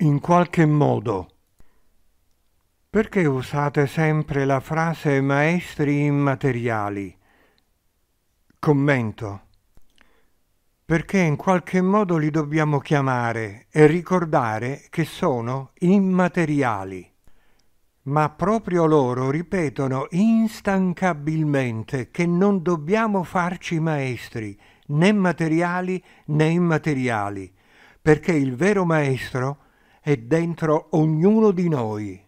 in qualche modo. Perché usate sempre la frase maestri immateriali? Commento. Perché in qualche modo li dobbiamo chiamare e ricordare che sono immateriali. Ma proprio loro ripetono instancabilmente che non dobbiamo farci maestri, né materiali né immateriali, perché il vero maestro è è dentro ognuno di noi.